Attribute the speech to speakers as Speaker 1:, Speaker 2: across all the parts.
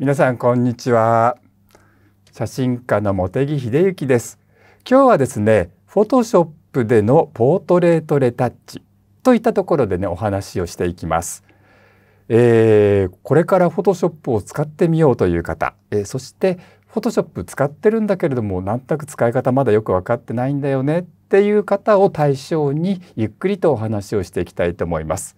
Speaker 1: 皆さんこんにちは写真家の茂木秀幸です今日はですねフォトショップでのポートレートレタッチといったところでねお話をしていきますえー、これからフォトショップを使ってみようという方、えー、そしてフォトショップ使ってるんだけれども何となく使い方まだよく分かってないんだよねっていう方を対象にゆっくりとお話をしていきたいと思います。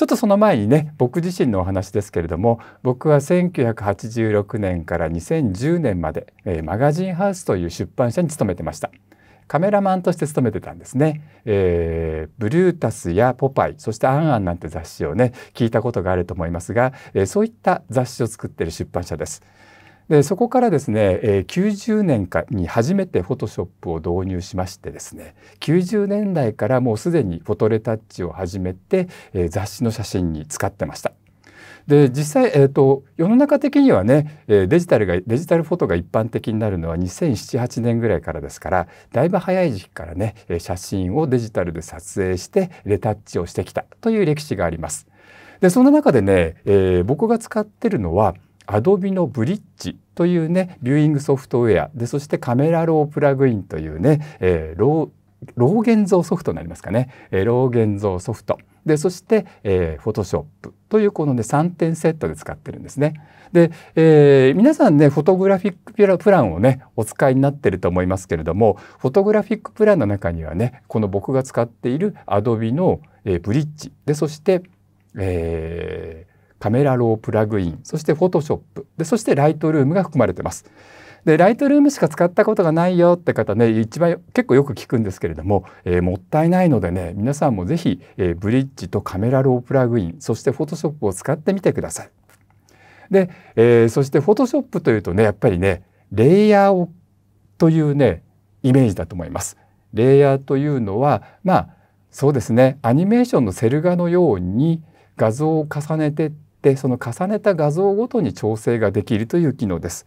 Speaker 1: ちょっとその前にね僕自身のお話ですけれども僕は1986年から2010年まで、えー、マガジンハウスという出版社に勤めてました。カメラマンとして勤めてたんですね、えー、ブルータスやポパイそしてアンアンなんて雑誌をね聞いたことがあると思いますが、えー、そういった雑誌を作ってる出版社ですでそこからですね、えー、90年かに初めてフォトショップを導入しましてですね90年代からもうすでにフォトレタッチを始めて、えー、雑誌の写真に使ってました。で実際、えーと、世の中的にはね、デジタルがデジタルフォトが一般的になるのは200778年ぐらいからですからだいぶ早い時期からね写真をデジタルで撮影してレタッチをしてきたという歴史があります。でそんな中でね、えー、僕が使ってるのは Adobe のブリッジというねビューイングソフトウェアでそしてカメラロープラグインというね、えー、ロー老現像ソフトになりますかね、えー、老現像ソフトでそして、えー、p h o t o s h というこのね3点セットで使ってるんですね。で、えー、皆さんねフォトグラフィックプランをねお使いになってると思いますけれどもフォトグラフィックプランの中にはねこの僕が使っている Adobe の、えー、ブリッジでそして、えー、カメラロープラグインそしてフォトショップでそしてライトルームが含まれてます。でライトルームしか使ったことがないよって方ね一番結構よく聞くんですけれども、えー、もったいないのでね皆さんも是非、えー、ブリッジとカメラロープラグインそしてフォトショップを使ってみてください。で、えー、そしてフォトショップというとねやっぱりねレイヤーをというねイメージだと思います。レイヤーというのはまあそうですねアニメーションのセル画のように画像を重ねてってその重ねた画像ごとに調整ができるという機能です。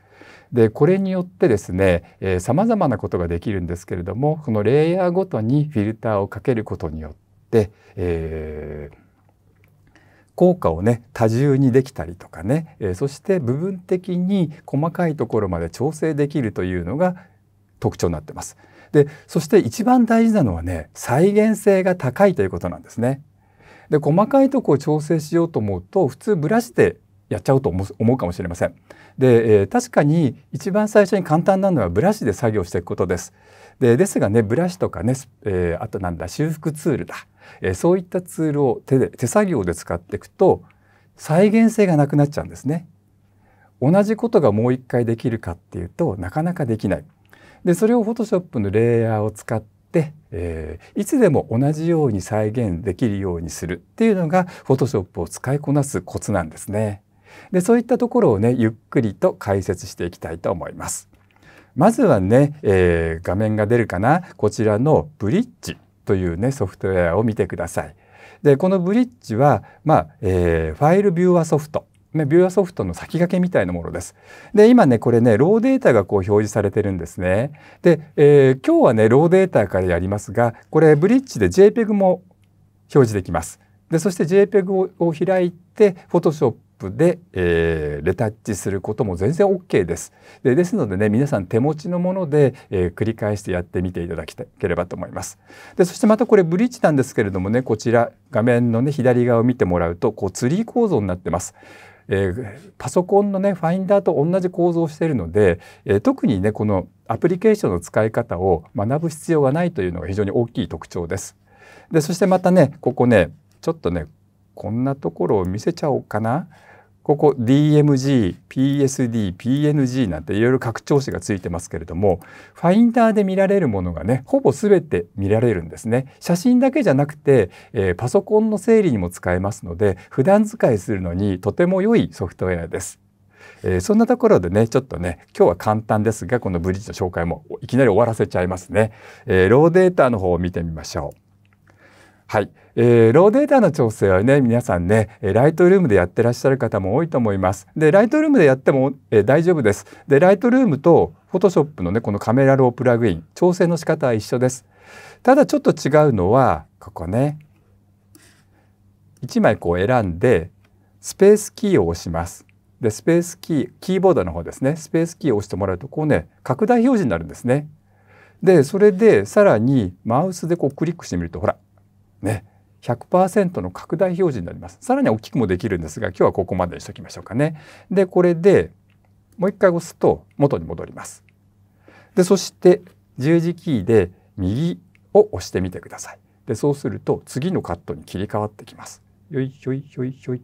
Speaker 1: でこれによってですね、えま様々なことができるんですけれどもこのレイヤーごとにフィルターをかけることによって、えー、効果をね多重にできたりとかね、えー、そして部分的に細かいところまで調整できるというのが特徴になってます。でそして一番大事なのはね再現性が高いということなんですね。で細かいとこを調整しようと思うと普通ブラシでやっちゃうと思うかもしれません。で、えー、確かに一番最初に簡単なのはブラシで作業していくことです。でですがねブラシとかね、えー、あとなんだ修復ツールだ、えー、そういったツールを手で手作業で使っていくと再現性がなくなっちゃうんですね。同じことがもう一回できるかっていうとなかなかできない。でそれを Photoshop のレイヤーを使っ、えー、いつでも同じように再現できるようにするっていうのがフォトショップを使いこなすコツなんですね。でそういったところをねゆっくりと解説していきたいと思います。まずはね、えー、画面が出るかなこちらのブリッジというねソフトウェアを見てください。でこのブリッジは、まあえー、ファイルビューアソフトビューアソフトの先駆けみたいなものです。で、今ね、これね、ローデータがこう表示されてるんですね。で、えー、今日はね、ローデータからやりますが、これブリッジで JPEG も表示できます。で、そして JPEG を開いて、Photoshop で、えー、レタッチすることも全然 OK です。でですのでね皆さん手持ちのもので、えー、繰り返してやってみていただければと思います。でそしてまたこれブリッジなんですけれどもねこちら画面のね左側を見てもらうとこうツリー構造になってます。えー、パソコンのねファインダーと同じ構造をしているので、えー、特にねこのアプリケーションの使い方を学ぶ必要がないというのが非常に大きい特徴です。でそしてまたねここねちょっとねこんなところを見せちゃおうかな。ここ DMG、PSD、PNG なんていろいろ拡張子がついてますけれども、ファインダーで見られるものがね、ほぼ全て見られるんですね。写真だけじゃなくて、えー、パソコンの整理にも使えますので、普段使いするのにとても良いソフトウェアです。えー、そんなところでねちょっとね今日は簡単ですがこのブリッジの紹介もいきなり終わらせちゃいますね、えー、ローデータの方を見てみましょうはい、えー、ローデータの調整はね皆さんねライトルームでやってらっしゃる方も多いと思いますでライトルームでやっても、えー、大丈夫ですでライトルームとフォトショップのねこのカメラロープラグイン調整の仕方は一緒ですただちょっと違うのはここね1枚こう選んでスペースキーを押しますでスペースキーキーボードの方ですねスペースキーを押してもらうとこうね拡大表示になるんですねでそれでさらにマウスでこうクリックしてみるとほらね100%の拡大表示になります。さらに大きくもできるんですが今日はここまでにしときましょうかね。でこれでもう一回押すと元に戻ります。でそして十字キーで右を押してみてください。でそうすると次のカットに切り替わってきます。よいよいよいよい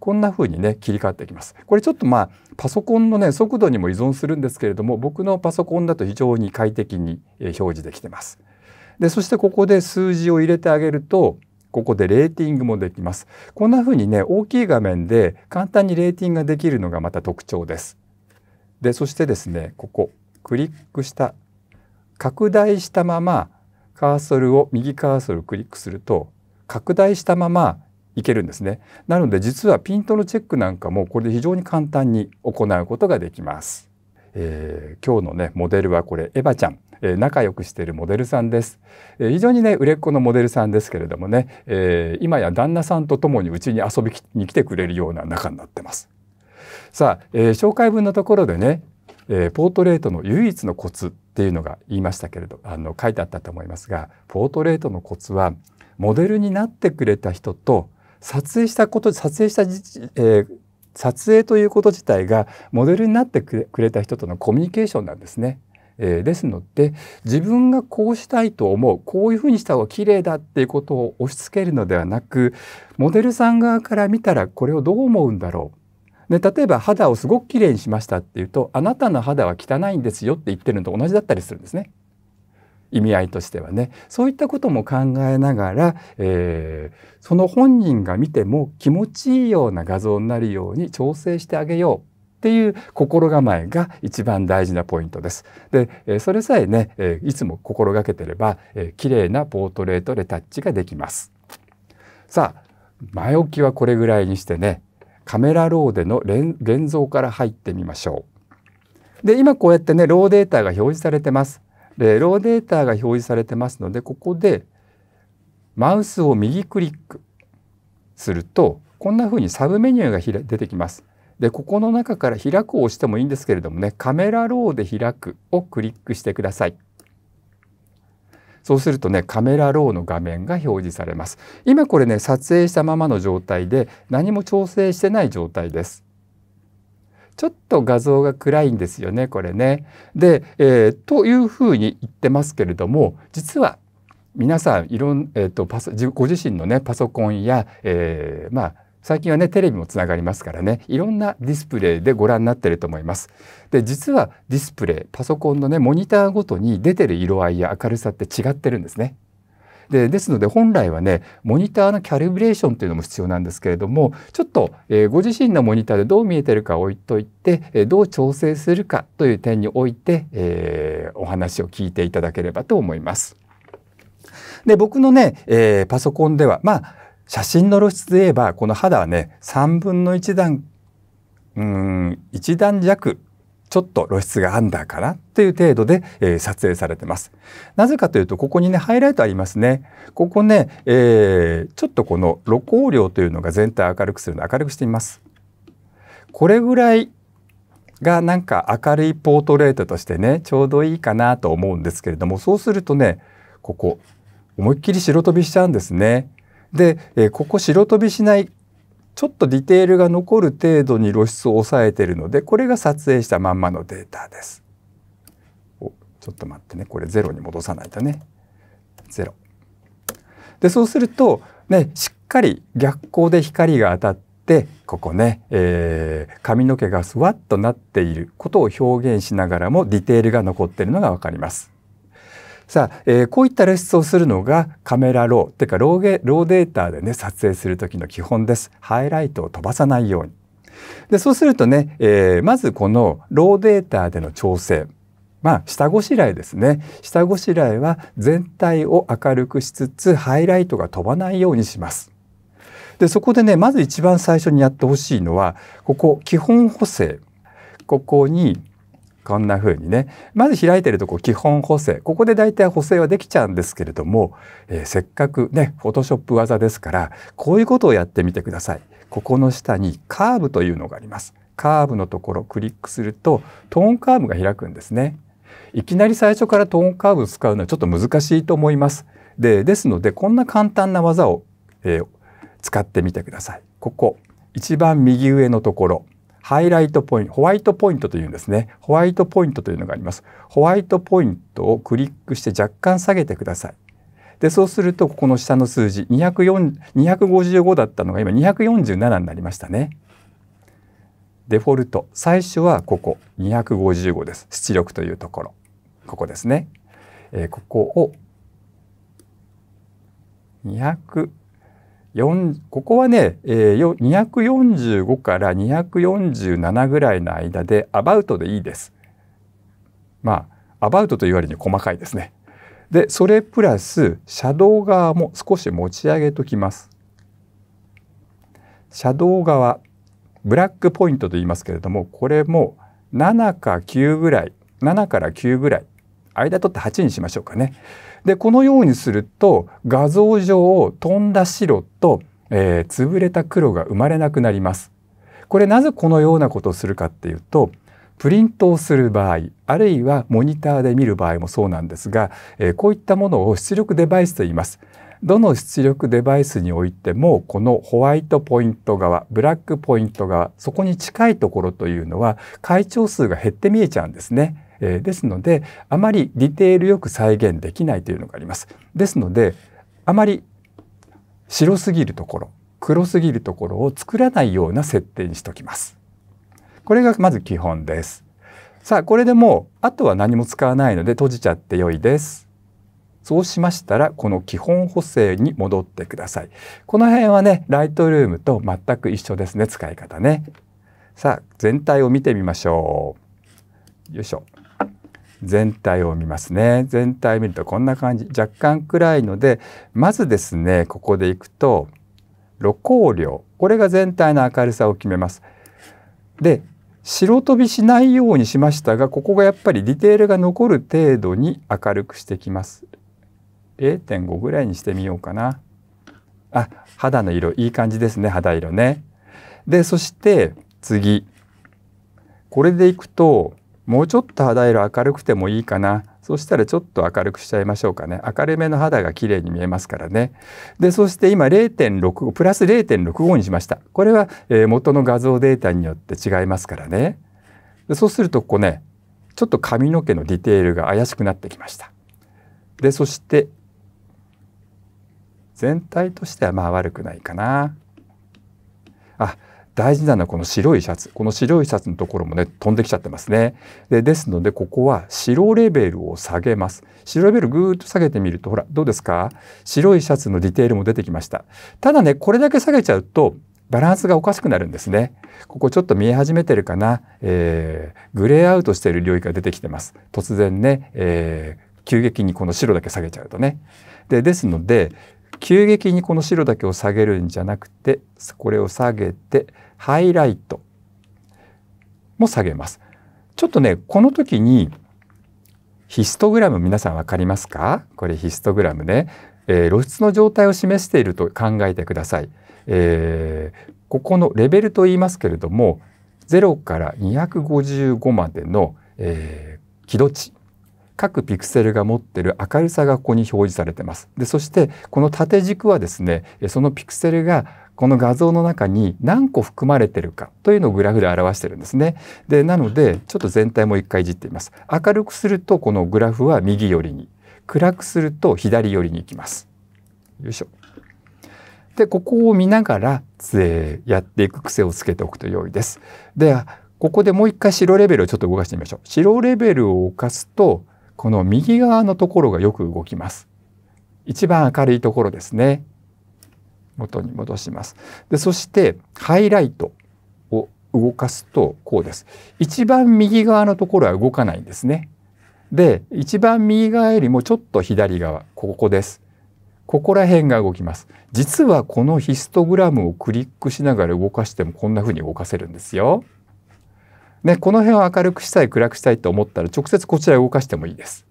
Speaker 1: こんな風にね切り替わってきます。これちょっとまあパソコンのね速度にも依存するんですけれども僕のパソコンだと非常に快適に表示できてます。でそしてここで数字を入れてあげるとここでレーティングもできます。こんな風にね大きい画面で簡単にレーティングができるのがまた特徴です。でそしてですねここクリックした拡大したままカーソルを右カーソルをクリックすると拡大したままいけるんですね。なので実はピントのチェックなんかもこれで非常に簡単に行うことができます。えー、今日のねモデルはこれエヴァちゃんえー、仲良くしているモデルさんです、えー、非常にね売れっ子のモデルさんですけれどもね、えー、今や旦那さんと共にうちに遊びに来てくれるような仲になってますさあ、えー、紹介文のところでね、えー、ポートレートの唯一のコツっていうのが言いましたけれどあの書いてあったと思いますがポートレートのコツはモデルになってくれた人と撮影したこと撮影したじ、えー、撮影ということ自体がモデルになってくれた人とのコミュニケーションなんですね。えー、ですので自分がこうしたいと思うこういうふうにした方が綺麗だっていうことを押し付けるのではなくモデルさん側から見たらこれをどう思うんだろうで例えば肌をすごく綺麗にしましたっていうとあなたの肌は汚いんですよって言ってるのと同じだったりするんですね意味合いとしてはねそういったことも考えながら、えー、その本人が見ても気持ちいいような画像になるように調整してあげようっていう心構えが一番大事なポイントです。で、それさえね、いつも心がけてれば、綺麗なポートレートレタッチができます。さあ、前置きはこれぐらいにしてね、カメラローデの現像から入ってみましょう。で、今こうやってね、ローデータが表示されてます。で、ローデータが表示されてますので、ここでマウスを右クリックすると、こんな風にサブメニューが出てきます。でここの中から「開く」を押してもいいんですけれどもね「カメラローで開く」をクリックしてください。そうするとねカメラローの画面が表示されます。今これね撮影したままの状態で何も調整してない状態です。ちょっと画像が暗いんですよねこれね。で、えー、というふうに言ってますけれども実は皆さんいろん、えーと、ご自身のねパソコンや、えー、まあ最近はねテレビもつながりますからねいろんなディスプレイでご覧になってると思います。で実はディスプレイパソコンのねモニターごとに出てる色合いや明るさって違ってるんですね。でですので本来はねモニターのキャリブレーションというのも必要なんですけれどもちょっと、えー、ご自身のモニターでどう見えてるか置いといて、えー、どう調整するかという点において、えー、お話を聞いていただければと思います。で僕のね、えパソコンではまあ写真の露出で言えばこの肌はね3分の1段うん1段弱ちょっと露出がアンダーかなていう程度で、えー、撮影されてます。なぜかというとここにねハイライトありますね。ここね、えー、ちょっとこの露光量というのが全体明るくするので明るくしてみます。これぐらいがなんか明るいポートレートとしてねちょうどいいかなと思うんですけれどもそうするとねここ思いっきり白飛びしちゃうんですね。で、えー、ここ白飛びしないちょっとディテールが残る程度に露出を抑えているのでこれが撮影したまんまのデータです。おちょっと待ってねこれゼロに戻さないとね。ゼロでそうすると、ね、しっかり逆光で光が当たってここね、えー、髪の毛がすわっとなっていることを表現しながらもディテールが残っているのが分かります。さあ、えー、こういったレッスンをするのがカメラローっていうかローゲローデータでね撮影する時の基本ですハイライトを飛ばさないようにでそうするとね、えー、まずこのローデータでの調整まあ下ごしらえですね下ごしらえは全体を明るくしつつハイライトが飛ばないようにしますでそこでねまず一番最初にやってほしいのはここ基本補正ここにこんな風にねまず開いてるとこ基本補正ここで大体補正はできちゃうんですけれども、えー、せっかくねフォトショップ技ですからこういうことをやってみてください。ここの下にカーブというのがあります。カーブのところをクリックするとトーンカーブが開くんですね。いきなり最初からトーンカーブを使うのはちょっと難しいと思います。でですのでこんな簡単な技を、えー、使ってみてください。ここ一番右上のところハイライトポイント、ホワイトポイントというんですね。ホワイトポイントというのがあります。ホワイトポイントをクリックして若干下げてください。で、そうすると、ここの下の数字、255 0 4 2だったのが今247になりましたね。デフォルト、最初はここ、255です。出力というところ。ここですね。えー、ここを255ここはね、えー、245から247ぐらいの間でアバウトでいいです。まあアバウトという割に細かいですね。でそれプラスシャドウ側も少し持ち上げときます。シャドウ側ブラックポイントと言いますけれどもこれも7か9ぐらい7から9ぐらい間取って8にしましょうかね。でこのようにすると画像上飛んだ白と、えー、潰れた黒が生まれなくなります。これなぜこのようなことをするかっていうとプリントをする場合あるいはモニターで見る場合もそうなんですが、えー、こういったものを出力デバイスと言います。どの出力デバイスにおいてもこのホワイトポイント側ブラックポイント側そこに近いところというのは階調数が減って見えちゃうんですね。えー、ですのであまりディテールよく再現できないというのがあります。ですのであまり白すぎるところ黒すぎるところを作らないような設定にしときます。これがまず基本です。さあこれでもうあとは何も使わないので閉じちゃって良いです。そうしましたらこの基本補正に戻ってください。この辺はねライトルームと全く一緒ですね使い方ね。さあ全体を見てみましょう。よいしょ。全体を見ますね全体見るとこんな感じ若干暗いのでまずですねここでいくと露光量これが全体の明るさを決めます。で白飛びしないようにしましたがここがやっぱりディテールが残る程度に明るくしてきます。0.5ぐらいにしてみようかな。あ肌の色いい感じですね肌色ね。でそして次これでいくともうちょっと肌色明るくてもいいかなそしたらちょっと明るくしちゃいましょうかね明るめの肌が綺麗に見えますからねでそして今0.65プラス0.65にしましたこれは、え元の画像データによって違いますからねでそうするとここねちょっと髪の毛のディテールが怪しくなってきましたでそして全体としてはまあ悪くないかなあ大事なのはこの白いシャツこの白いシャツのところもね飛んできちゃってますねでですのでここは白レベルを下げます白レベルぐーっと下げてみるとほらどうですか白いシャツのディテールも出てきましたただねこれだけ下げちゃうとバランスがおかしくなるんですね。ここちょっと見え始めてるかな、えー、グレーアウトしている領域が出てきてます。突然ね、えー、急激にこの白だけ下げちゃうとね。でですので急激にこの白だけを下げるんじゃなくてこれを下げてハイライトも下げます。ちょっとね、この時にヒストグラム皆さん分かりますかこれヒストグラムね、えー、露出の状態を示していると考えてください。えー、ここのレベルと言いますけれども0から255までの、えー、気度値各ピクセルが持ってる明るさがここに表示されてます。でそしてこの縦軸はですねそのピクセルがこの画像の中に何個含まれてるかというのをグラフで表してるんですね。でなのでちょっと全体も一回いじってみます。明るくするとこのグラフは右寄りに暗くすると左寄りに行きます。よいしょ。でここを見ながら、えー、やっていく癖をつけておくと良いです。ではここでもう一回白レベルをちょっと動かしてみましょう。白レベルを動かすとこの右側のところがよく動きます。一番明るいところですね。元に戻します。でそしてハイライトを動かすとこうです。一番右側のところは動かないんですね。で一番右側よりもちょっと左側ここです。ここら辺が動きます。実はこのヒストグラムをクリックしながら動かしてもこんな風に動かせるんですよ。ね、この辺を明るくしたい暗くしたいと思ったら直接こちら動かしてもいいです。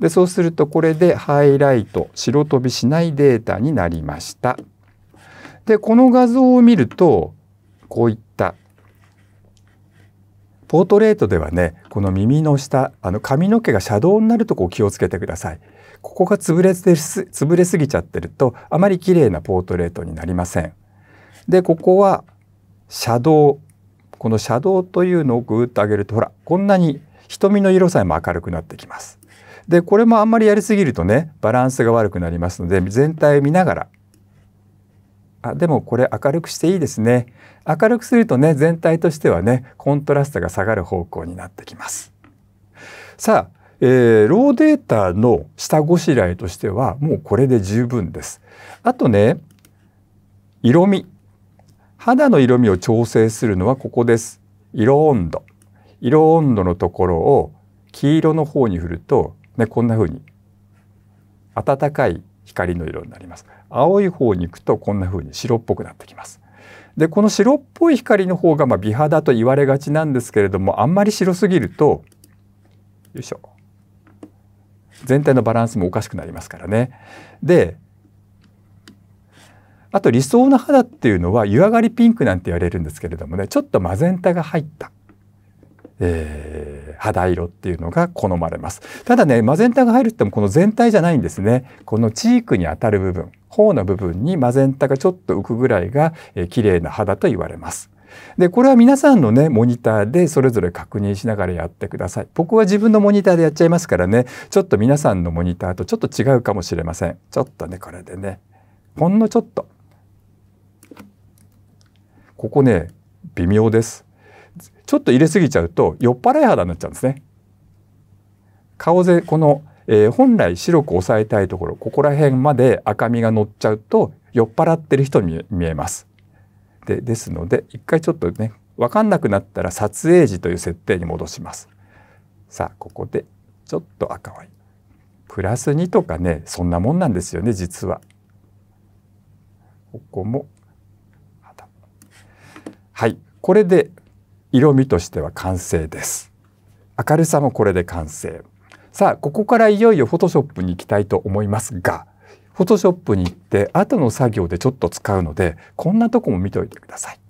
Speaker 1: でそうするとこれでハイライト白飛びしないデータになりました。でこの画像を見るとこういったポートレートではねこの耳の下あの髪の毛がシャドウになるとこ気をつけてください。ここが潰れす潰れすぎちゃってるとあまり綺麗なポートレートになりません。でここはシャドウこのシャドウというのをグーッと上げるとほらこんなに瞳の色さえも明るくなってきます。でこれもあんまりやりすぎるとねバランスが悪くなりますので全体を見ながらあでもこれ明るくしていいですね明るくするとね全体としてはねコントラストが下がる方向になってきますさあ、えー、ローデータの下ごしらえとしてはもうこれで十分ですあとね色味肌の色味を調整するのはここです色温度色温度のところを黄色の方に振るとね、こんな風に暖かい光の色になります。青い方に行くとこんな風に白っぽくなってきます。でこの白っぽい光の方がま美肌と言われがちなんですけれどもあんまり白すぎるとよいしょ全体のバランスもおかしくなりますからね。であと理想の肌っていうのは湯上がりピンクなんて言われるんですけれどもねちょっとマゼンタが入ったえー、肌色っていうのが好まれますただねマゼンタが入るってもこの全体じゃないんですねこのチークに当たる部分頬の部分にマゼンタがちょっと浮くぐらいが、えー、綺麗な肌と言われますでこれは皆さんのねモニターでそれぞれ確認しながらやってください僕は自分のモニターでやっちゃいますからねちょっと皆さんのモニターとちょっと違うかもしれませんちょっとねこれでねほんのちょっとここね微妙ですちょっと入れすぎちゃうと酔っ払い肌になっちゃうんですね。顔でこの、えー、本来白く抑えたいところここら辺まで赤みが乗っちゃうと酔っ払ってる人に見えます。でですので一回ちょっとね分かんなくなったら撮影時という設定に戻します。さあここでちょっと赤はいい。プラス2とかねそんなもんなんですよね実は。ここもはいこれで色味としては完成です明るさもこれで完成さあここからいよいよフォトショップに行きたいと思いますがフォトショップに行って後の作業でちょっと使うのでこんなとこも見ておいてください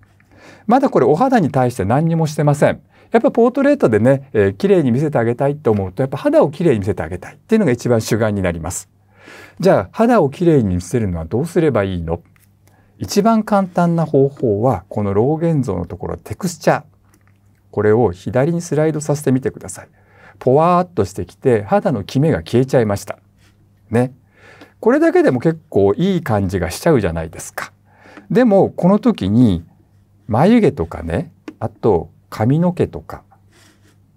Speaker 1: まだこれお肌に対して何にもしてませんやっぱポートレートでね、えー、綺麗に見せてあげたいと思うとやっぱ肌を綺麗に見せてあげたいっていうのが一番主眼になりますじゃあ肌を綺麗に見せるのはどうすればいいの一番簡単な方法はこの老現像のところテクスチャこれを左にスライドさせてみてください。ぽわーっとしてきて肌のキメが消えちゃいました。ね。これだけでも結構いい感じがしちゃうじゃないですか。でもこの時に眉毛とかねあと髪の毛とか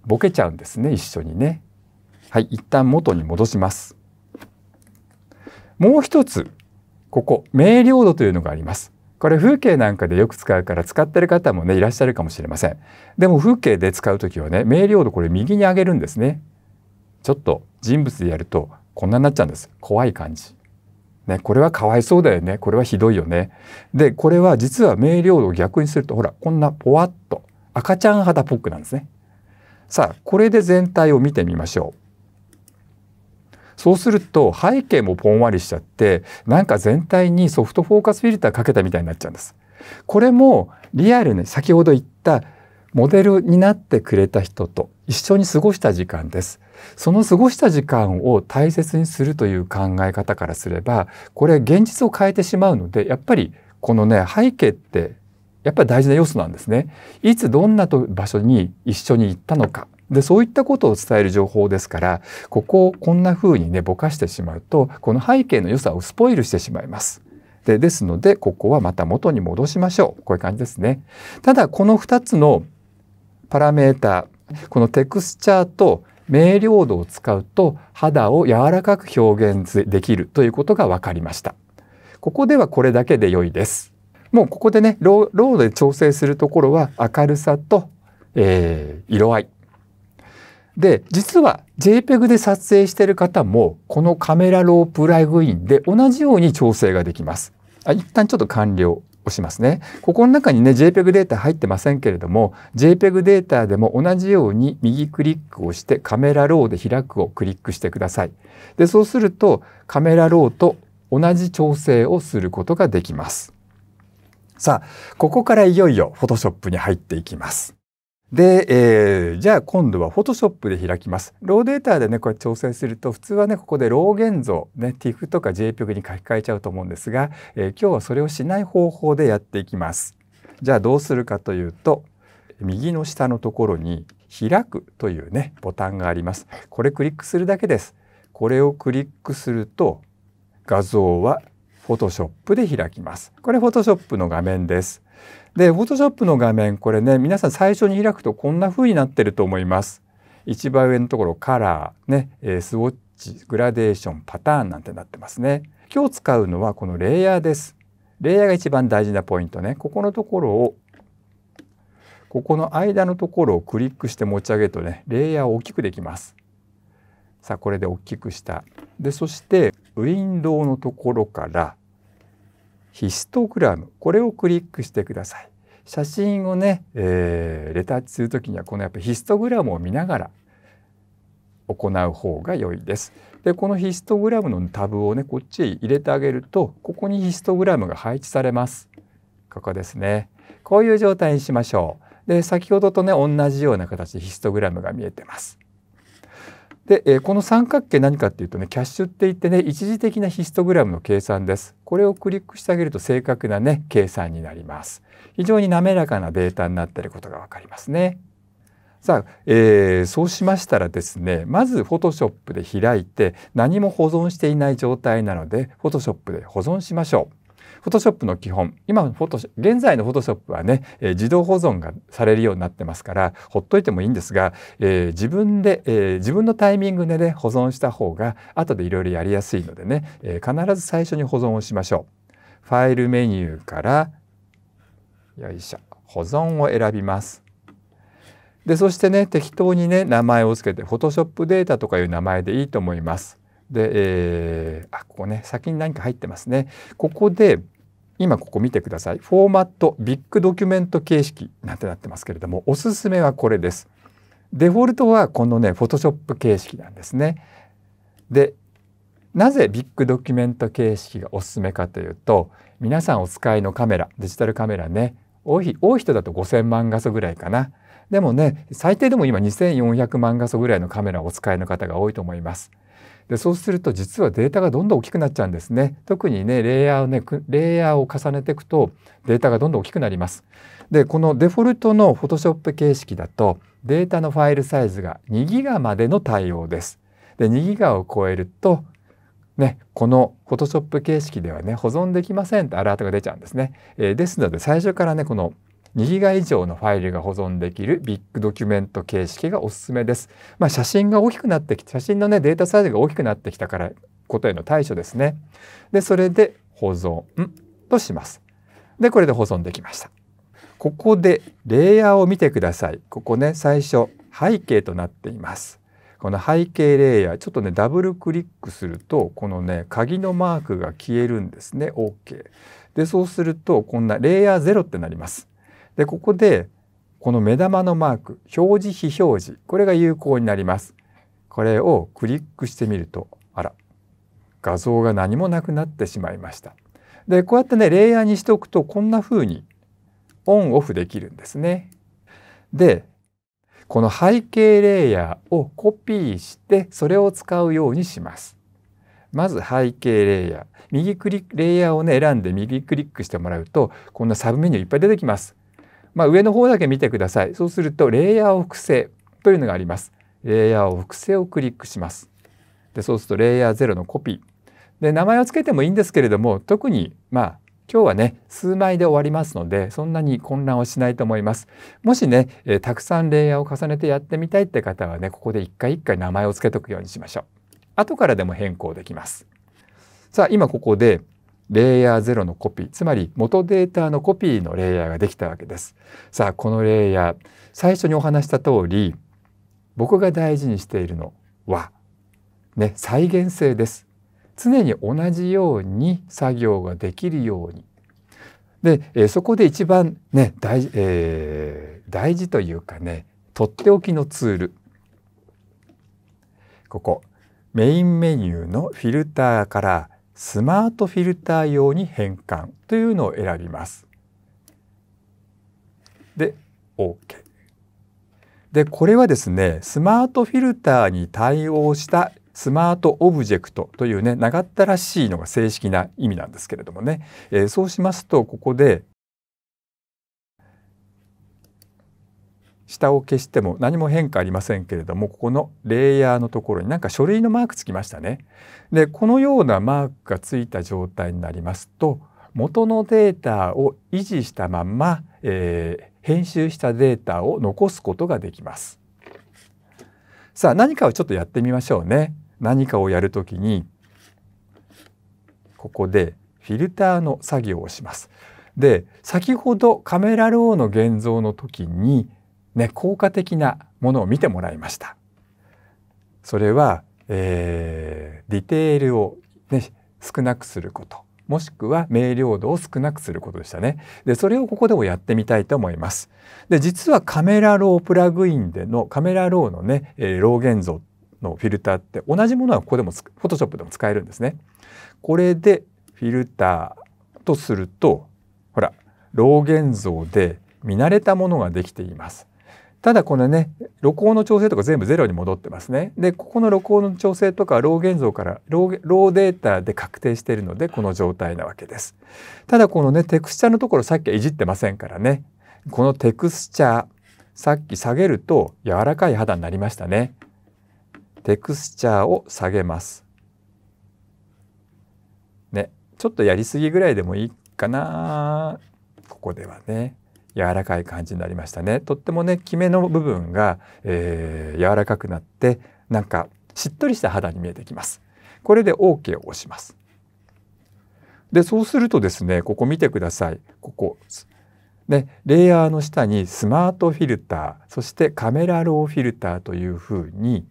Speaker 1: ボケちゃうんですね一緒にね。はい一旦元に戻します。もう一つここ明瞭度というのがあります。これ風景なんかでよく使うから使ってる方もねいらっしゃるかもしれませんでも風景で使う時はね明瞭度これ右に上げるんですねちょっと人物でやるとこんなになっちゃうんです怖い感じね、これはかわいそうだよねこれはひどいよねでこれは実は明瞭度を逆にするとほらこんなポワッと赤ちゃん肌ポックなんですねさあこれで全体を見てみましょうそうすると背景もぽんわりしちゃってなんか全体にソフトフォーカスフィルターかけたみたいになっちゃうんです。これもリアルに先ほど言ったモデルになってくれた人と一緒に過ごした時間です。その過ごした時間を大切にするという考え方からすればこれ現実を変えてしまうのでやっぱりこのね背景ってやっぱり大事な要素なんですね。いつどんな場所に一緒に行ったのかでそういったことを伝える情報ですからここをこんな風にねぼかしてしまうとこの背景の良さをスポイルしてしまいます。でですのでここはまた元に戻しましょうこういう感じですね。ただこの2つのパラメータこのテクスチャーと明瞭度を使うと肌を柔らかく表現できるということが分かりました。ここではこれだけで良いです。もうここでねローで調整するところは明るさと、えー、色合いで実は JPEG で撮影している方もこのカメラロープライグインで同じように調整ができます。あ一旦ちょっと完了押しますね。ここの中にね JPEG データ入ってませんけれども JPEG データでも同じように右クリックをしてカメラローで開くをクリックしてください。でそうするとカメラローと同じ調整をすることができます。さあここからいよいよ Photoshop に入っていきます。で、えー、じゃあ今度はフォトショップで開きます。ローデータでね、これ調整すると、普通はね、ここでロー現像、ね、TIFF とか JPEG に書き換えちゃうと思うんですが、えー、今日はそれをしない方法でやっていきます。じゃあどうするかというと、右の下のところに開くというね、ボタンがあります。これクリックするだけです。これをクリックすると、画像は Photoshop で開きます。これ Photoshop の画面です。で、フォトショップの画面、これね、皆さん最初に開くとこんな風になってると思います。一番上のところカラー、ね、スウォッチ、グラデーション、パターンなんてなってますね。今日使うのはこのレイヤーです。レイヤーが一番大事なポイントね。ここのところを、ここの間のところをクリックして持ち上げるとね、レイヤーを大きくできます。さあ、これで大きくした。で、そして、ウィンドウのところから、ヒストグラムこれをクリックしてください。写真をね、えー、レタッチする時にはこのやっぱヒストグラムを見ながら行う方が良いです。でこのヒストグラムのタブをねこっちへ入れてあげるとここにヒストグラムが配置されます。ここですね。こういう状態にしましょう。で先ほどとね同じような形でヒストグラムが見えてます。で、えー、この三角形何かっていうとねキャッシュって言ってね一時的なヒストグラムの計算ですこれをクリックしてあげると正確なね計算になります非常に滑らかなデータになっていることがわかりますねさあ、えー、そうしましたらですねまずフォトショップで開いて何も保存していない状態なのでフォトショップで保存しましょうフォトショップの基本今フォト現在のフォトショップはね、えー、自動保存がされるようになってますからほっといてもいいんですが、えー、自分で、えー、自分のタイミングでね保存した方が後でいろいろやりやすいのでね、えー、必ず最初に保存をしましょう。ファイルメニューからよいしょ保存を選びます。でそしてね適当にね名前を付けて Photoshop データとかいう名前でいいと思います。で、えー、あここね先に何か入ってますね。ここで今ここ見てください。フォーマット、ビッグドキュメント形式なんてなってますけれども、おすすめはこれです。デフォルトはこのね、フォトショップ形式なんですね。で、なぜビッグドキュメント形式がおすすめかというと、皆さんお使いのカメラ、デジタルカメラね、多い多い人だと5,000万画素ぐらいかな。でもね、最低でも今2,400万画素ぐらいのカメラをお使いの方が多いと思います。でそうすると実はデータがどんどん大きくなっちゃうんですね特にねレイヤーをねレイヤーを重ねていくとデータがどんどん大きくなりますでこのデフォルトの Photoshop 形式だとデータのファイルサイズが2ギガまでの対応ですで2ギガを超えるとね、この Photoshop 形式ではね保存できませんってアラートが出ちゃうんですね、えー、ですので最初からねこの2ギガ以上のファイルが保存できるビッグドキュメント形式がおすすめです。まあ、写真が大きくなってきて写真のねデータサイズが大きくなってきたからことへの対処ですね。でそれで保存とします。でこれで保存できました。ここでレイヤーを見てください。ここね最初背景となっています。この背景レイヤーちょっとねダブルクリックするとこのね鍵のマークが消えるんですね OK。でそうするとこんなレイヤー0ってなります。でここでこの目玉のマーク表示非表示これが有効になりますこれをクリックしてみるとあら画像が何もなくなってしまいましたでこうやってねレイヤーにしておくとこんな風にオンオフできるんですねでこの背景レイヤーをコピーしてそれを使うようにしますまず背景レイヤー右クリックレイヤーをね選んで右クリックしてもらうとこんなサブメニューいっぱい出てきますまあ、上の方だけ見てくださいそうするとレイヤーを複製というのがありますレイヤーを複製をクリックしますでそうするとレイヤー0のコピーで名前を付けてもいいんですけれども特にまあ今日はね数枚で終わりますのでそんなに混乱をしないと思いますもしね、えー、たくさんレイヤーを重ねてやってみたいって方はねここで一回一回名前を付けとくようにしましょう後からでも変更できますさあ今ここでレイヤー0のコピーつまり元データのコピーのレイヤーができたわけですさあこのレイヤー最初にお話した通り僕が大事にしているのはね再現性です常に同じように作業ができるようにで、えー、そこで一番ね大,、えー、大事というかねとっておきのツールここメインメニューのフィルターからスマートフィルター用に変換というのを選びます。で、OK。で、これはですね、スマートフィルターに対応したスマートオブジェクトというね、長ったらしいのが正式な意味なんですけれどもね、えー、そうしますと、ここで下を消しても何も変化ありませんけれどもここのレイヤーのところになんか書類のマークつきましたね。でこのようなマークがついた状態になりますと元のデータを維持したまま、えー、編集したデータを残すことができます。さあ何かをちょっとやってみましょうね。何かをやるときにここでフィルターの作業をします。で先ほどカメラローの現像の時にね、効果的なものを見てもらいました。それは、えー、ディテールを、ね、少なくすることもしくは明瞭度を少なくすることでしたね。で、それをここでもやってみたいと思います。で、実はカメラロープラグインでのカメラローのね、えー、ロー現像のフィルターって同じものはここでもフォトショップでも使えるんですね。これでフィルターとすると、ほら、ロー現像で見慣れたものができています。ただこのね録音の調整とか全部ゼロに戻ってますね。でここの録音の調整とかロー現像からローローデータで確定しているのでこの状態なわけです。ただこのねテクスチャのところさっきはいじってませんからねこのテクスチャーさっき下げると柔らかい肌になりましたね。テクスチャーを下げます。ねちょっとやりすぎぐらいでもいいかなここではね。柔らかい感じになりましたねとってもねキメの部分が、えー、柔らかくなってなんかしっとりした肌に見えてきますこれで OK を押しますでそうするとですねここ見てくださいここでレイヤーの下にスマートフィルターそしてカメラローフィルターというふうに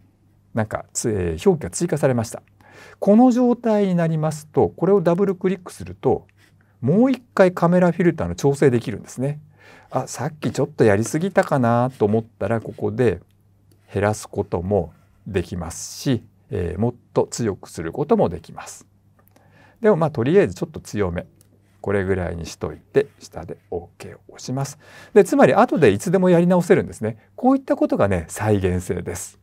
Speaker 1: なんか、えー、表記が追加されましたこの状態になりますとこれをダブルクリックするともう一回カメラフィルターの調整できるんですねあさっきちょっとやりすぎたかなと思ったらここで減らすこともできますし、えー、もっと強くすることもできます。でもまあとりあえずちょっと強めこれぐらいにしといて下で OK を押します。でつまり後でいつでもやり直せるんですね。こういったことがね再現性です。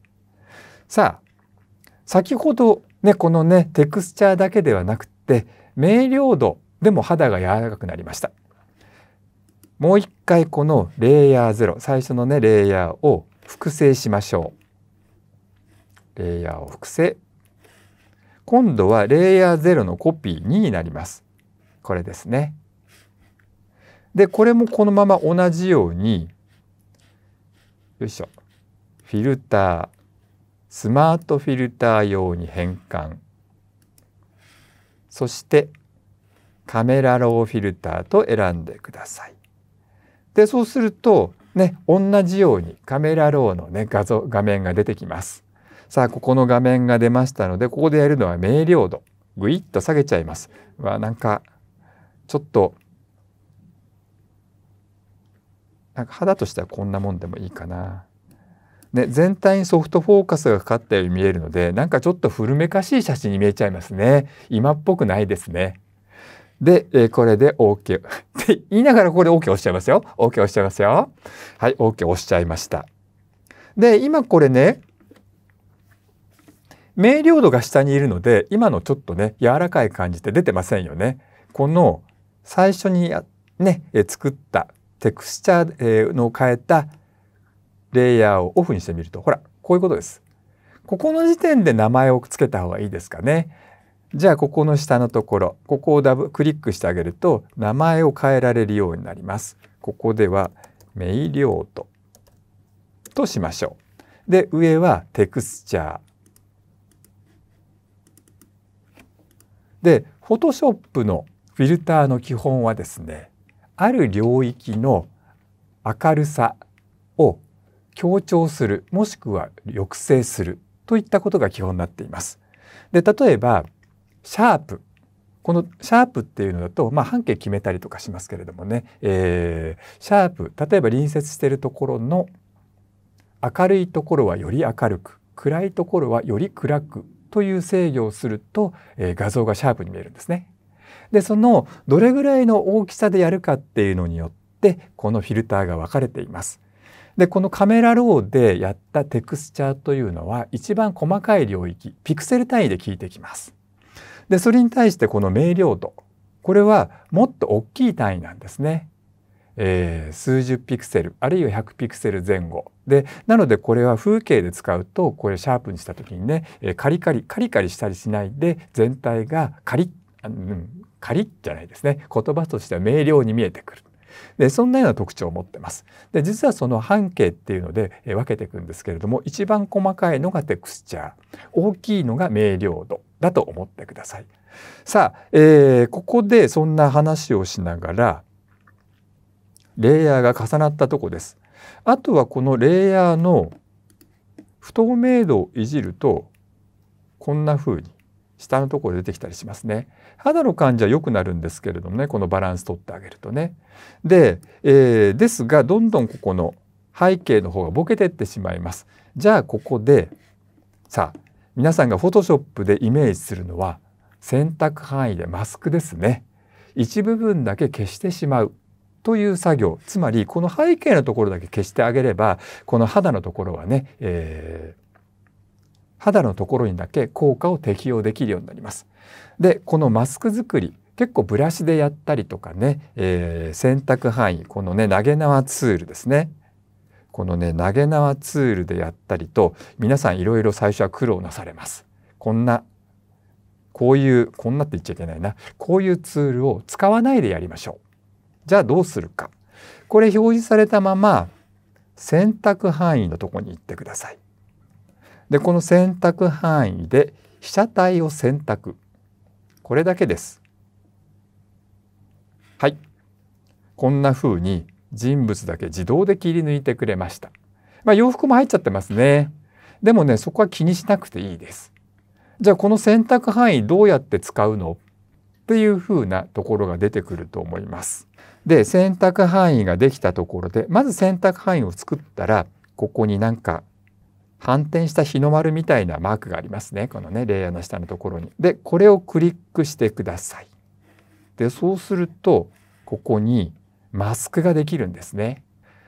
Speaker 1: さあ先ほどねこのねテクスチャーだけではなくて明瞭度でも肌が柔らかくなりました。もう一回このレイヤー0最初のねレイヤーを複製しましょう。レイヤーを複製。今度はレイヤー0のコピー2になります。これですね。でこれもこのまま同じようによいしょフィルタースマートフィルター用に変換そしてカメラローフィルターと選んでください。でそうするとね同じようにカメラローのね画像画面が出てきます。さあここの画面が出ましたのでここでやるのは明瞭度ぐいっと下げちゃいます。わなんかちょっとなんか肌としてはこんなもんでもいいかな。ね、全体にソフトフォーカスがかかったように見えるのでなんかちょっと古めかしい写真に見えちゃいますね今っぽくないですねで、えー、これで OK って言いながらここで OK 押しちゃいますよ。OK 押しちゃいますよ。はい、OK 押しちゃいました。で、今これね、明瞭度が下にいるので、今のちょっとね、柔らかい感じって出てませんよね。この最初にね、え作ったテクスチャーの変えたレイヤーをオフにしてみると、ほら、こういうことです。ここの時点で名前を付けた方がいいですかね。じゃあここの下のところここをダブクリックしてあげると名前を変えられるようになります。ここではメイリョートとしましょう。で上はテクスチャー。でフォトショップのフィルターの基本はですねある領域の明るさを強調するもしくは抑制するといったことが基本になっています。で例えばシャープこのシャープっていうのだと、まあ、半径決めたりとかしますけれどもね、えー、シャープ例えば隣接しているところの明るいところはより明るく暗いところはより暗くという制御をすると、えー、画像がシャープに見えるんですね。でそのどれぐらいの大きさでやるかっていうのによってこのフィルターが分かれています。でこのカメラローでやったテクスチャーというのは一番細かい領域ピクセル単位で効いてきます。でそれに対してこの明瞭度これはもっと大きい単位なんですね。えー、数十ピクセルあるいは100ピクセル前後でなのでこれは風景で使うとこれシャープにした時にね、えー、カリカリカリカリしたりしないで全体がカリッ、うん、カリッじゃないですね言葉としては明瞭に見えてくる。でそんなような特徴を持ってます。で実はその半径っていうので、え分けていくんですけれども一番細かいのがテクスチャー大きいのが明瞭度だと思ってください。さあ、えー、ここでそんな話をしながらレイヤーが重なったとこです。あとはこのレイヤーの不透明度をいじるとこんな風に下のところ出てきたりしますね。肌の感じは良くなるんですけれどもねこのバランス取ってあげるとね。で、えー、ですがどんどんここの背景の方がボケてってしまいます。じゃあここでさあ皆さんがフォトショップでイメージするのは選択範囲でマスクですね一部分だけ消してしまうという作業つまりこの背景のところだけ消してあげればこの肌のところはね、えー、肌のところにだけ効果を適用できるようになります。でこのマスク作り結構ブラシでやったりとかね、えー、選択範囲このね投げ縄ツールですねこのね投げ縄ツールでやったりと皆さんいろいろ最初は苦労なされます。こんなこういうこんなって言っちゃいけないなこういうツールを使わないでやりましょう。じゃあどうするかこれ表示されたまま選択範囲のとこに行ってください。でこの選択範囲で被写体を選択これだけです。はいこんな風に人物だけ自動で切り抜いてくれました。まあ、洋服も入っちゃってますね。でもね、そこは気にしなくていいです。じゃあこの選択範囲どうやって使うのっていうふうなところが出てくると思います。で、選択範囲ができたところで、まず選択範囲を作ったら、ここになんか反転した日の丸みたいなマークがありますね。このね、レイヤーの下のところに。で、これをクリックしてください。で、そうすると、ここにマスクができるんですね。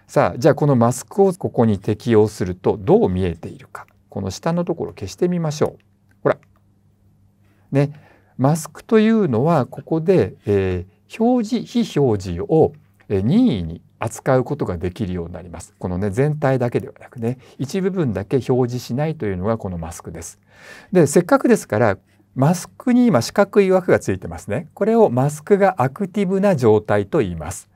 Speaker 1: さあじゃあこのマスクをここに適用するとどう見えているかこの下のところ消してみましょう。ほら。ねマスクというのはここで、えー、表示非表示を任意に扱うことができるようになります。このね全体だけではなくね一部分だけ表示しないというのがこのマスクです。でせっかくですからマスクに今四角い枠がついてますね。これをマスクがアクティブな状態と言います。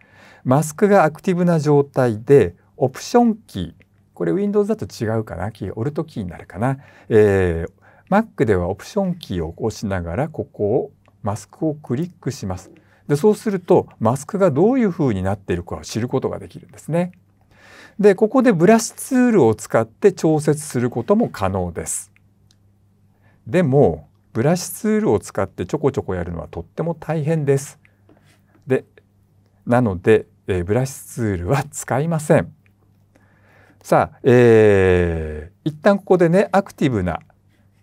Speaker 1: マスクがアクティブな状態でオプションキーこれ Windows だと違うかなキーオルトキーになるかな、えー、Mac ではオプションキーを押しながらここをマスクをクリックしますでそうするとマスクがどういう風になっているかを知ることができるんですねでここでブラシツールを使って調節することも可能ですでもブラシツールを使ってちょこちょこやるのはとっても大変ですでなのでえー、ブラシツールは使いません。さあ、えー、一旦ここでねアクティブな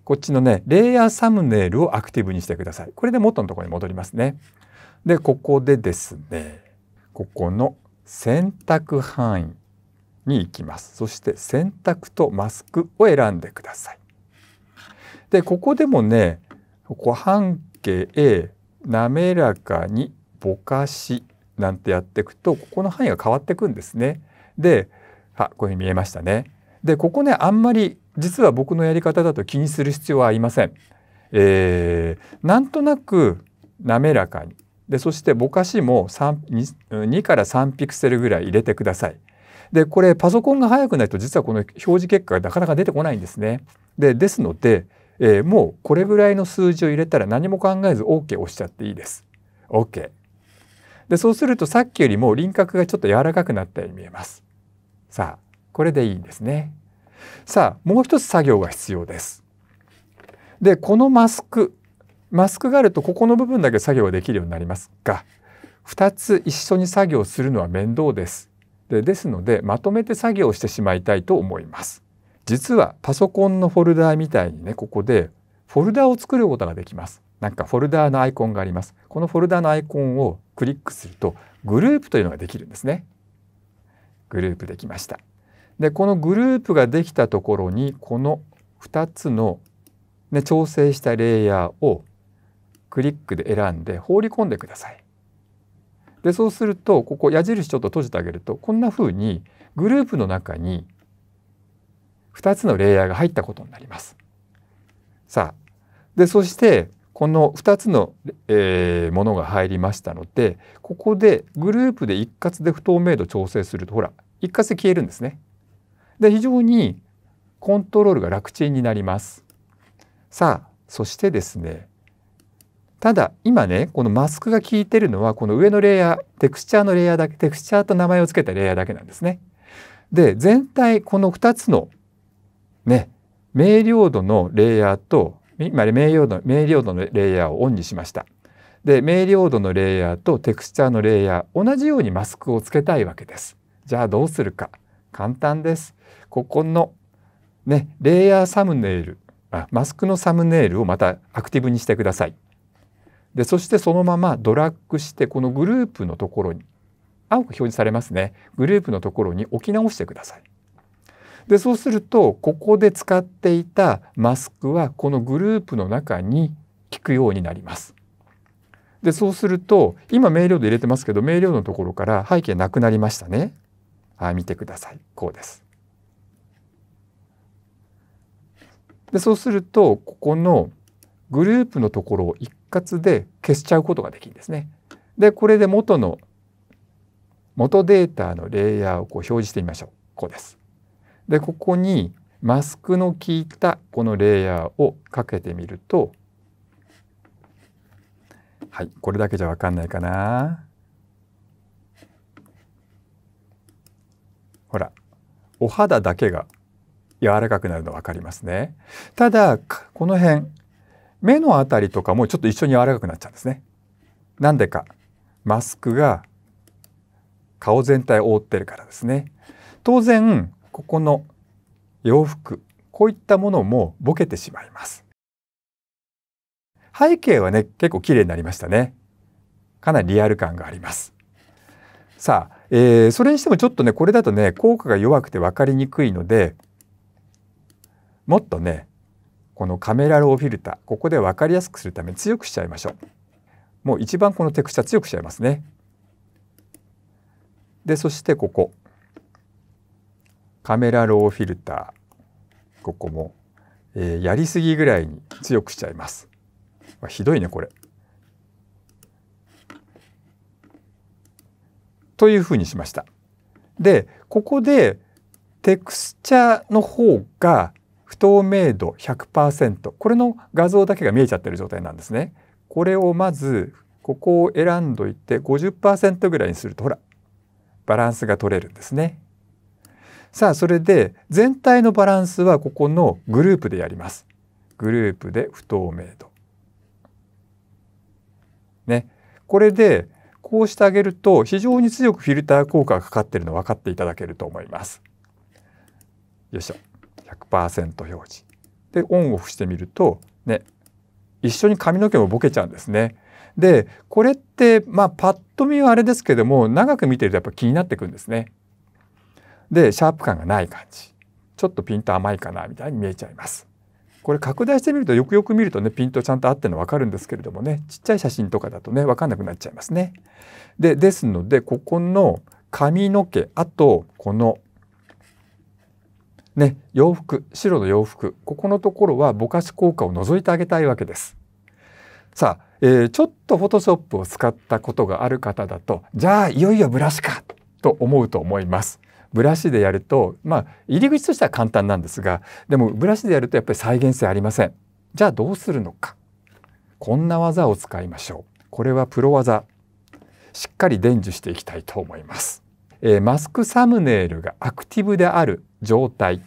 Speaker 1: こっちのねレイヤーサムネイルをアクティブにしてください。これで元のところに戻りますね。でここでですねここの選択範囲に行きます。そして選択とマスクを選んでください。でここでもねここ半径 A 滑らかにぼかしなんてやっていくとここの範囲が変わっていくんですね。であこういうふうに見えましたね。でここねあんまり実は僕のやり方だと気にする必要はありません。えー、なんとなく滑らかにでそしてぼかしも 2, 2から3ピクセルぐらい入れてください。でこれパソコンが速くないと実はこの表示結果がなかなか出てこないんですね。でですので、えー、もうこれぐらいの数字を入れたら何も考えず OK 押しちゃっていいです。OK。でそうするとさっきよりも輪郭がちょっと柔らかくなったように見えます。さあこれでいいんですね。さあもう一つ作業が必要です。でこのマスクマスクがあるとここの部分だけ作業ができるようになりますが2つ一緒に作業するのは面倒です。でですのでまとめて作業してしまいたいと思います。実はパソコンのフォルダーみたいにねここでフォルダを作ることができます。なんかフォルダーのアイコンがあります。このフォルダーのアイコンをクリックするとグループというのができるんですね。グループできました。でこのグループができたところにこの2つの、ね、調整したレイヤーをクリックで選んで放り込んでください。でそうするとここ矢印ちょっと閉じてあげるとこんな風にグループの中に2つのレイヤーが入ったことになります。さあでそしてこの2つの、えー、ものが入りましたのでここでグループで一括で不透明度調整するとほら一括で消えるんですね。で非常にコントロールが楽ちんになります。さあそしてですねただ今ねこのマスクが効いてるのはこの上のレイヤーテクスチャーのレイヤーだけテクスチャーと名前を付けたレイヤーだけなんですね。で全体この2つのね明瞭度のレイヤーと今明瞭度明瞭度のレイヤーをオンにしましたで明瞭度のレイヤーとテクスチャーのレイヤー同じようにマスクをつけたいわけですじゃあどうするか簡単ですここのねレイヤーサムネイルあマスクのサムネイルをまたアクティブにしてくださいでそしてそのままドラッグしてこのグループのところに青く表示されますねグループのところに置き直してくださいでそうするとここで使っていたマスクはこのグループの中に効くようになります。でそうすると今明瞭度入れてますけど明瞭のところから背景なくなりましたね。はい、見てくださいこうです。でそうするとここのグループのところを一括で消しちゃうことができるんですね。でこれで元の元データのレイヤーをこう表示してみましょう。こうです。でここにマスクの効いたこのレイヤーをかけてみるとはいこれだけじゃ分かんないかなほらお肌だけが柔らかくなるの分かりますねただこの辺目のあたりとかもちょっと一緒に柔らかくなっちゃうんですねなんでかマスクが顔全体を覆ってるからですね当然ここの洋服こういったものもボケてしまいます背景はね結構綺麗になりましたねかなりリアル感がありますさあ、えー、それにしてもちょっとねこれだとね効果が弱くて分かりにくいのでもっとねこのカメラローフィルターここで分かりやすくするため強くしちゃいましょうもう一番このテクスチャ強くしちゃいますねでそしてここカメラローフィルターここも、えー、やりすぎぐらいに強くしちゃいます、まあ、ひどいねこれというふうにしましたでここでテクスチャーの方が不透明度100%これの画像だけが見えちゃってる状態なんですねこれをまずここを選んどいて50%ぐらいにするとほらバランスが取れるんですねさあそれで全体のバランスはここのグループでやります。グループで不透明度。ね。これでこうしてあげると非常に強くフィルター効果がかかっているの分かっていただけると思います。よいしょ100%表示。でオンオフしてみるとね一緒に髪の毛もボケちゃうんですね。でこれってまあパッと見はあれですけども長く見てるとやっぱ気になってくるんですね。でシャープ感がない感じちょっとピント甘いかなみたいに見えちゃいます。これ拡大してみるとよくよく見るとねピントちゃんと合ってるの分かるんですけれどもねちっちゃい写真とかだとね分かんなくなっちゃいますね。でですのでここの髪の毛あとこのね洋服白の洋服ここのところはぼかし効果を除いてあげたいわけです。さあ、えー、ちょっとフォトショップを使ったことがある方だとじゃあいよいよブラシかと思うと思います。ブラシでやるとまあ入り口としては簡単なんですがでもブラシでやるとやっぱり再現性ありませんじゃあどうするのかこんな技を使いましょうこれはプロ技しっかり伝授していきたいと思います、えー、マスクサムネイルがアクティブである状態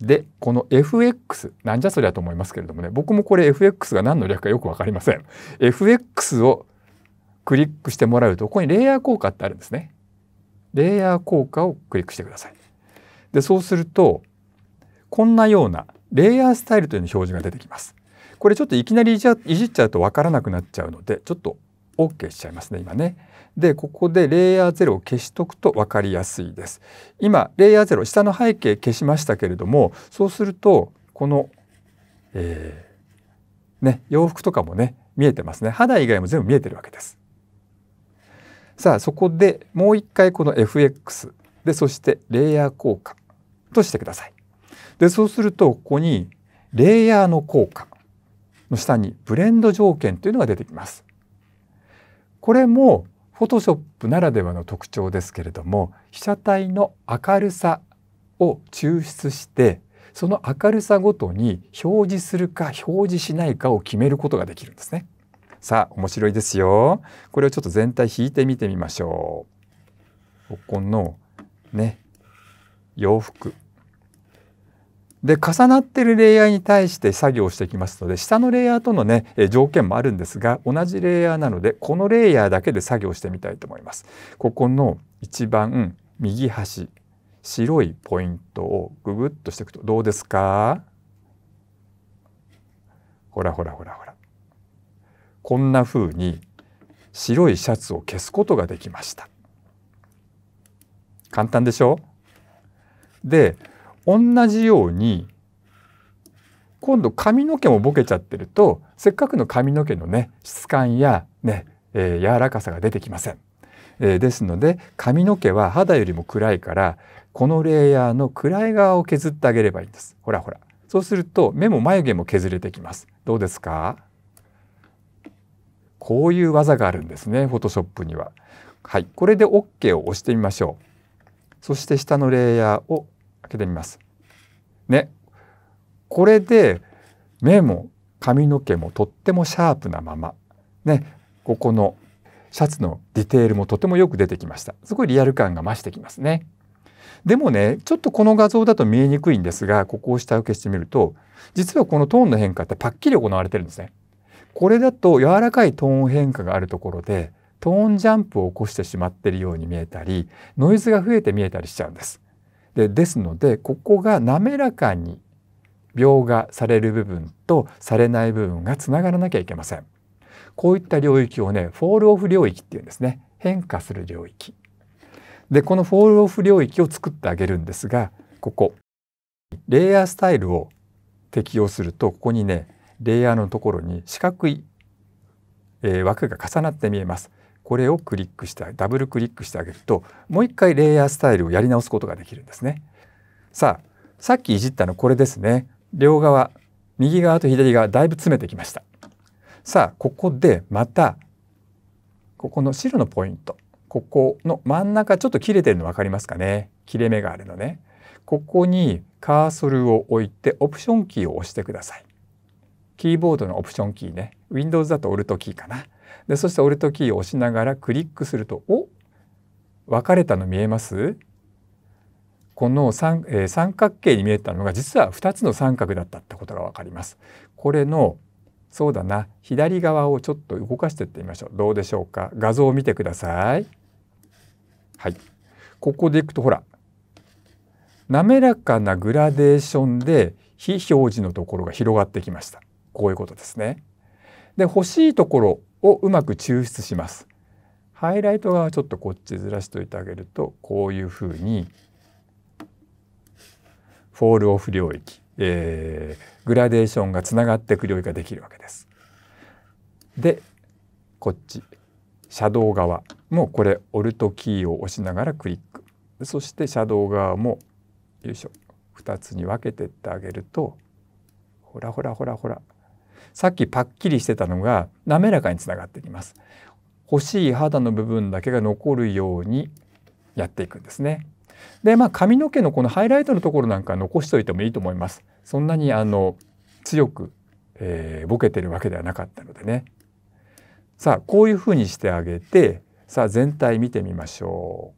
Speaker 1: でこの FX なんじゃそりゃと思いますけれどもね僕もこれ FX が何の略かよく分かりません FX をクリックしてもらうとここにレイヤー効果ってあるんですねレイヤー効果をクリックしてください。でそうするとこんなようなレイヤースタイルという表示が出てきます。これちょっといきなりいじっちゃうとわからなくなっちゃうのでちょっと OK しちゃいますね今ね。でここでレイヤー0を消しとくと分かりやすいです。今レイヤー0下の背景消しましたけれどもそうするとこの、えー、ね、洋服とかもね見えてますね肌以外も全部見えてるわけです。さあそこでもう一回この FX でそしてレイヤー効果としてください。でそうするとここにレイヤーの効果の下にブレンド条件というのが出てきます。これも Photoshop ならではの特徴ですけれども被写体の明るさを抽出してその明るさごとに表示するか表示しないかを決めることができるんですね。さあ面白いですよこれをちょっと全体引いてみてみましょうここのね洋服で重なってるレイヤーに対して作業していきますので下のレイヤーとのね条件もあるんですが同じレイヤーなのでこのレイヤーだけで作業してみたいと思います。ここの一番右端白いポイントをググッとしていくとどうですかほらほらほらほらこんなふうに白いシャツを消すことができました簡単でしょで同じように今度髪の毛もボケちゃってるとせっかくの髪の毛のね質感やね、えー、柔らかさが出てきません、えー、ですので髪の毛は肌よりも暗いからこのレイヤーの暗い側を削ってあげればいいんですほらほらそうすると目も眉毛も削れてきますどうですかこういう技があるんですね Photoshop には。はい、これで OK を押してみましょう。そして下のレイヤーを開けてみます。ね、これで目も髪の毛もとってもシャープなまま、ね、ここのシャツのディテールもとてもよく出てきました。すごいリアル感が増してきますね。でもね、ちょっとこの画像だと見えにくいんですが、ここを下請けしてみると、実はこのトーンの変化ってパッキリ行われてるんですね。これだと柔らかいトーン変化があるところでトーンジャンプを起こしてしまっているように見えたりノイズが増えて見えたりしちゃうんです。でですのでここが滑らかに描画される部分とされない部分がつながらなきゃいけません。こういった領域をねフォールオフ領域っていうんですね変化する領域。でこのフォールオフ領域を作ってあげるんですがここレイヤースタイルを適用するとここにねレイヤーのところに四角い、えー、枠が重なって見えます。これをクリックしてダブルクリックしてあげるともう一回レイヤースタイルをやり直すことができるんですね。さあさっきいじったのこれですね。両側右側と左側だいぶ詰めてきました。さあここでまたここの白のポイントここの真ん中ちょっと切れてるの分かりますかね切れ目があるのね。ここにカーソルを置いてオプションキーを押してください。キーボードのオプションキーね Windows だとオルトキーかなでそしてオルトキーを押しながらクリックするとお分かれたの見えますこの三,、えー、三角形に見えたのが実は2つの三角だったってことが分かります。これのそうだな左側をちょっと動かしていってみましょうどうでしょうか画像を見てくださいはいここでいくとほら滑らかなグラデーションで非表示のところが広がってきましたこういうことですね。で欲しいところをうまく抽出します。ハイライト側ちょっとこっちずらしておいてあげるとこういうふうにフォールオフ領域、えー、グラデーションがつながっていく領域ができるわけです。でこっちシャドウ側もこれオルトキーを押しながらクリックそしてシャドウ側もよいしょ2つに分けてってあげるとほらほらほらほらさっきパッキリしてたのが滑らかにつながってきます。欲しい肌の部分だけが残るようにやっていくんですね。でまあ髪の毛のこのハイライトのところなんか残しといてもいいと思います。そんなにあの強く、えー、ボケてるわけではなかったのでね。さあこういう風にしてあげてさあ全体見てみましょ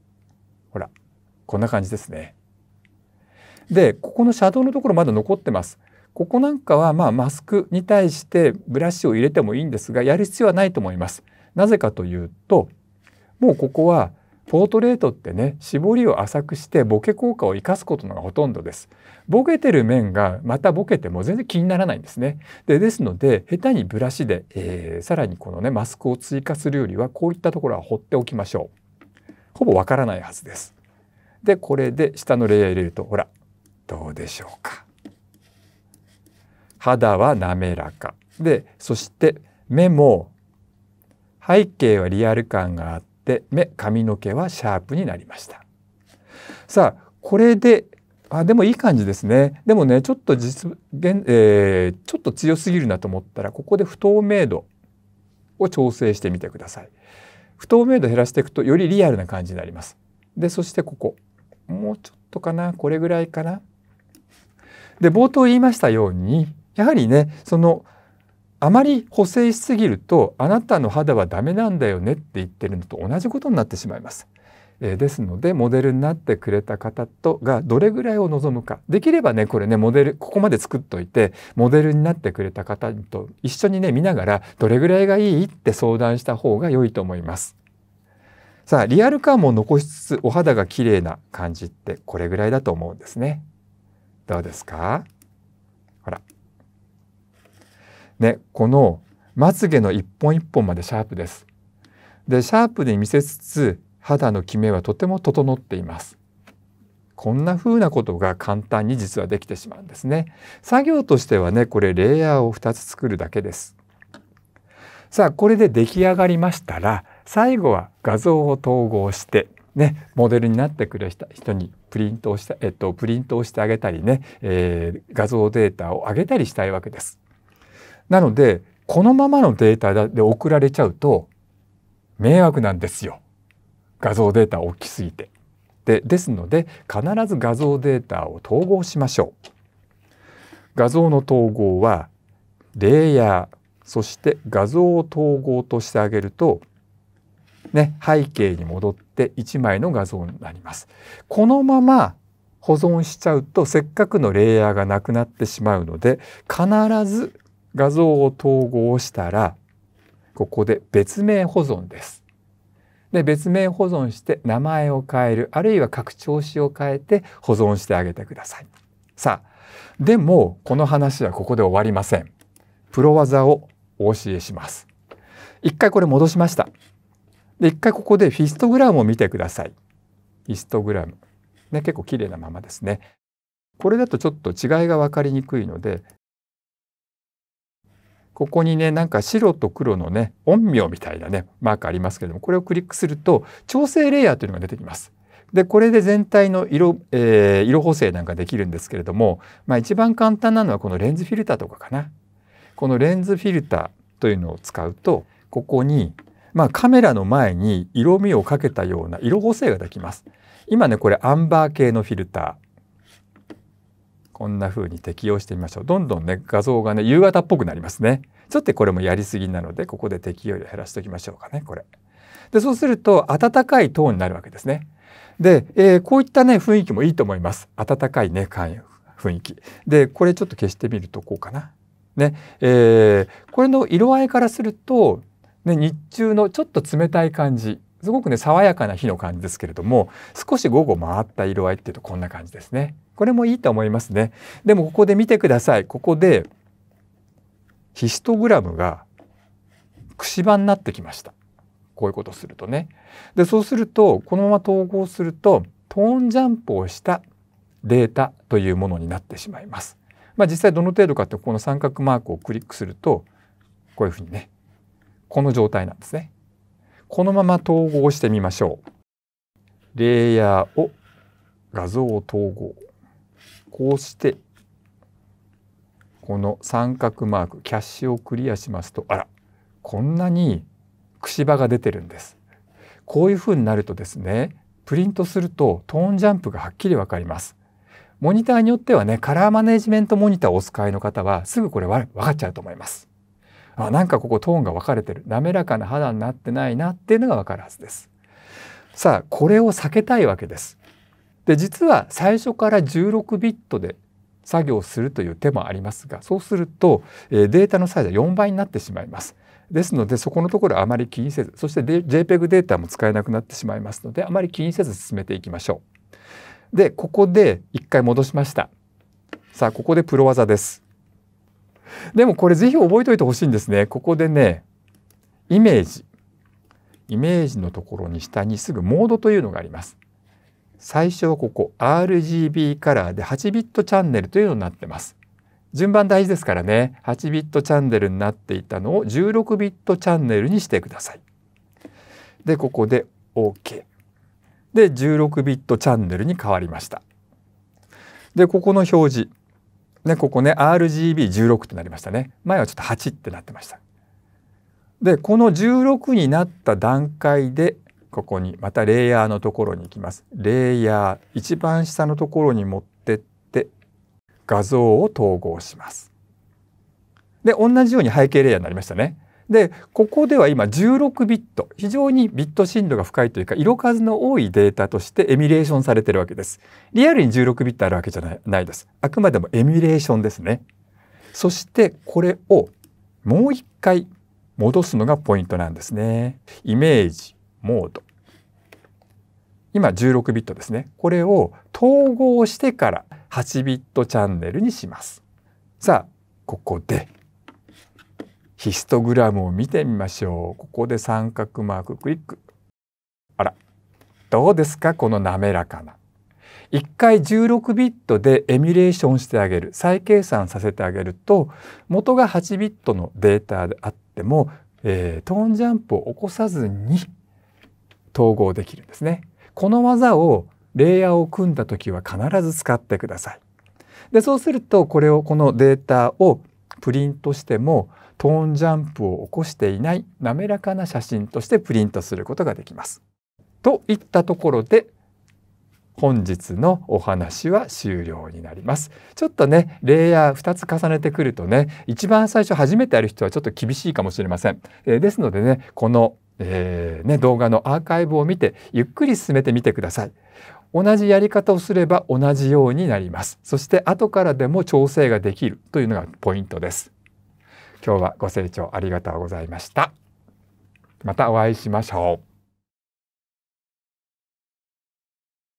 Speaker 1: う。ほらこんな感じですね。でここのシャドウのところまだ残ってます。ここなんかはまあマスクに対してブラシを入れてもいいんですがやる必要はないと思います。なぜかというともうここはポートレートってね絞りを浅くしてボケ効果を生かすことのがほとんどです。ボケてる面がまたボケても全然気にならないんですね。でですので下手にブラシで、えー、さらにこのねマスクを追加するよりはこういったところは放っておきましょう。ほぼわからないはずです。でこれで下のレイヤー入れるとほらどうでしょうか。肌は滑らかでそして目も背景はリアル感があって目髪の毛はシャープになりましたさあこれであでもいい感じですねでもねちょっと実現、えー、ちょっと強すぎるなと思ったらここで不透明度を調整してみてください不透明度減らしていくとよりリアルな感じになりますでそしてここもうちょっとかなこれぐらいかなで冒頭言いましたようにやはりねそのあまり補正しすぎるとあなたの肌はダメなんだよねって言ってるのと同じことになってしまいます。えー、ですのでモデルになってくれた方とがどれぐらいを望むかできればねこれねモデルここまで作っといてモデルになってくれた方と一緒にね見ながらどれぐらいがいいって相談した方が良いと思います。さあリアル感も残しつつお肌が綺麗な感じってこれぐらいだと思うんですね。どうですかね、このまつげの一本一本までシャープです。で、シャープに見せつつ肌のキメはとても整っています。こんな風なことが簡単に実はできてしまうんですね。作業としてはね、これレイヤーを二つ作るだけです。さあ、これで出来上がりましたら、最後は画像を統合して、ね、モデルになってくれた人にプリントをして、えっと、プリントをしてあげたりね、えー、画像データをあげたりしたいわけです。なのでこのままのデータで送られちゃうと迷惑なんですよ画像データ大きすぎて。でですので必ず画像データを統合しましょう。画像の統合はレイヤーそして画像を統合としてあげるとね背景に戻って1枚の画像になります。このまま保存しちゃうとせっかくのレイヤーがなくなってしまうので必ず画像を統合したらここで別名保存です。で別名保存して名前を変えるあるいは拡張子を変えて保存してあげてください。さあでもこの話はここで終わりません。プロ技をお教えします。一回これ戻しました。で一回ここでヒストグラムを見てください。ヒストグラム。ね、結構綺麗なままですね。これだとちょっと違いが分かりにくいのでここにねなんか白と黒のね陰陽みたいなねマークありますけれどもこれをクリックすると調整レイヤーというのが出てきます。でこれで全体の色,、えー、色補正なんかできるんですけれども、まあ、一番簡単なのはこのレンズフィルターとかかな。このレンズフィルターというのを使うとここに、まあ、カメラの前に色味をかけたような色補正ができます。今ねこれアンバー系のフィルターこんな風に適用してみましょうどんどんね画像がね夕方っぽくなりますねちょっとこれもやりすぎなのでここで適用量減らしておきましょうかねこれでそうすると暖かいトーンになるわけですねで、えー、こういったね雰囲気もいいと思います暖かいね雰囲気でこれちょっと消してみるとこうかなねえー、これの色合いからすると、ね、日中のちょっと冷たい感じすごくね爽やかな日の感じですけれども少し午後回った色合いっていうとこんな感じですね。これもいいと思いますね。でもここで見てください。ここでヒストグラムが串場になってきました。こういうことするとね。で、そうすると、このまま統合すると、トーンジャンプをしたデータというものになってしまいます。まあ実際どの程度かってこの三角マークをクリックすると、こういうふうにね、この状態なんですね。このまま統合してみましょう。レイヤーを画像を統合。こうしてこの三角マークキャッシュをクリアしますとあらこんなにくしが出てるんですこういう風になるとですねプリントするとトーンジャンプがはっきりわかりますモニターによってはねカラーマネジメントモニターをお使いの方はすぐこれわ分かっちゃうと思いますあなんかここトーンが分かれてる滑らかな肌になってないなっていうのがわかるはずですさあこれを避けたいわけですで実は最初から16ビットで作業するという手もありますがそうすると、えデータのサイズは4倍になってしまいます。ですのでそこのところあまり気にせずそして JPEG データも使えなくなってしまいますのであまり気にせず進めていきましょう。でここで一回戻しました。さあここでプロ技です。でもこれぜひ覚えておいてほしいんですね。ここでねイメージイメージのところに下にすぐモードというのがあります。最初はここ RGB カラーで8ビットチャンネルというのになってます。順番大事ですからね8ビットチャンネルになっていたのを16ビットチャンネルにしてください。でここで OK。で16ビットチャンネルに変わりました。でここの表示、ね、ここね RGB16 となりましたね前はちょっと8ってなってました。でこの16になった段階でここにまたレイヤーのところに行きますレイヤー一番下のところに持ってって画像を統合しますで同じように背景レイヤーになりましたねでここでは今16ビット非常にビット振度が深いというか色数の多いデータとしてエミュレーションされてるわけですリアルに16ビットあるわけじゃないないですあくまでもエミュレーションですねそしてこれをもう一回戻すのがポイントなんですねイメージモード今16ビットですねこれを統合してから8ビットチャンネルにしますさあここでヒストグラムを見てみましょうここで三角マーククリックあらどうですかこの滑らかな1回16ビットでエミュレーションしてあげる再計算させてあげると元が8ビットのデータであっても、えー、トーンジャンプを起こさずに統合できるんですね。この技をレイヤーを組んだ時は必ず使ってください。でそうするとこれをこのデータをプリントしてもトーンジャンプを起こしていない滑らかな写真としてプリントすることができます。といったところで本日のお話は終了になります。ちょっとね、レイヤー2つ重ねてくるとね、一番最初初めてやる人はちょっと厳しいかもしれません。えー、ですのでね、このえーね、動画のアーカイブを見てゆっくり進めてみてください。同じやり方をすれば同じようになります。そして後からでも調整ができるというのがポイントです。今日はご清聴ありがとうございました。またお会いしましょう。